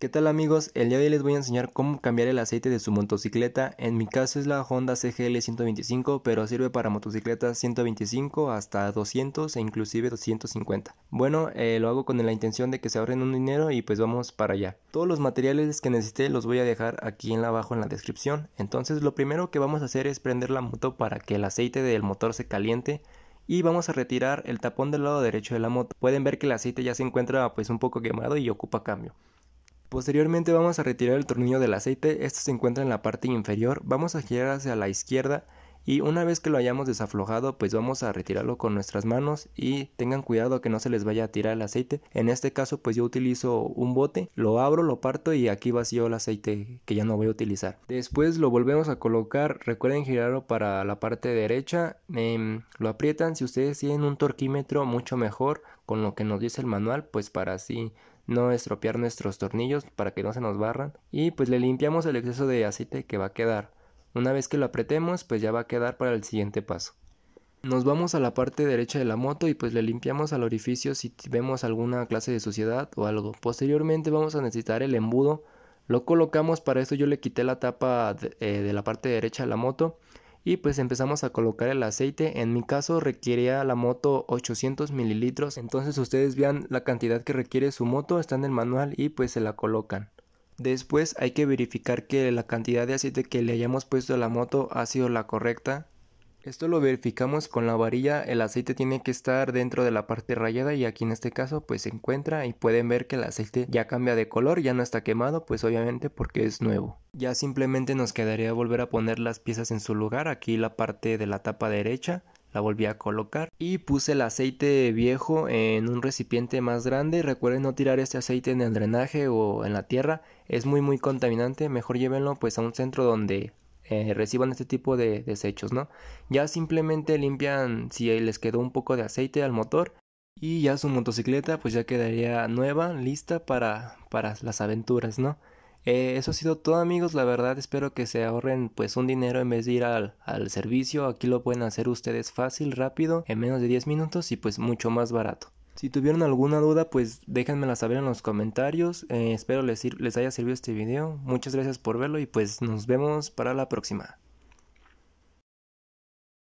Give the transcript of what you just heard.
¿Qué tal amigos? El día de hoy les voy a enseñar cómo cambiar el aceite de su motocicleta. En mi caso es la Honda CGL 125, pero sirve para motocicletas 125 hasta 200 e inclusive 250. Bueno, eh, lo hago con la intención de que se ahorren un dinero y pues vamos para allá. Todos los materiales que necesité los voy a dejar aquí en abajo en la descripción. Entonces lo primero que vamos a hacer es prender la moto para que el aceite del motor se caliente y vamos a retirar el tapón del lado derecho de la moto. Pueden ver que el aceite ya se encuentra pues un poco quemado y ocupa cambio. Posteriormente vamos a retirar el tornillo del aceite, este se encuentra en la parte inferior, vamos a girar hacia la izquierda y una vez que lo hayamos desaflojado pues vamos a retirarlo con nuestras manos y tengan cuidado que no se les vaya a tirar el aceite en este caso pues yo utilizo un bote lo abro lo parto y aquí vacío el aceite que ya no voy a utilizar después lo volvemos a colocar recuerden girarlo para la parte derecha em, lo aprietan si ustedes tienen un torquímetro mucho mejor con lo que nos dice el manual pues para así no estropear nuestros tornillos para que no se nos barran y pues le limpiamos el exceso de aceite que va a quedar. Una vez que lo apretemos pues ya va a quedar para el siguiente paso. Nos vamos a la parte derecha de la moto y pues le limpiamos al orificio si vemos alguna clase de suciedad o algo. Posteriormente vamos a necesitar el embudo. Lo colocamos, para esto yo le quité la tapa de, eh, de la parte derecha de la moto y pues empezamos a colocar el aceite. En mi caso requería la moto 800 mililitros, entonces ustedes vean la cantidad que requiere su moto, está en el manual y pues se la colocan. Después hay que verificar que la cantidad de aceite que le hayamos puesto a la moto ha sido la correcta esto lo verificamos con la varilla, el aceite tiene que estar dentro de la parte rayada y aquí en este caso pues se encuentra y pueden ver que el aceite ya cambia de color, ya no está quemado pues obviamente porque es nuevo. Ya simplemente nos quedaría volver a poner las piezas en su lugar, aquí la parte de la tapa derecha la volví a colocar y puse el aceite viejo en un recipiente más grande recuerden no tirar este aceite en el drenaje o en la tierra es muy muy contaminante mejor llévenlo pues a un centro donde eh, reciban este tipo de desechos, ¿no? Ya simplemente limpian si les quedó un poco de aceite al motor y ya su motocicleta pues ya quedaría nueva, lista para, para las aventuras, ¿no? Eh, eso ha sido todo amigos, la verdad espero que se ahorren pues un dinero en vez de ir al, al servicio, aquí lo pueden hacer ustedes fácil, rápido, en menos de 10 minutos y pues mucho más barato. Si tuvieron alguna duda, pues déjenmela saber en los comentarios. Eh, espero les, les haya servido este video. Muchas gracias por verlo y pues nos vemos para la próxima.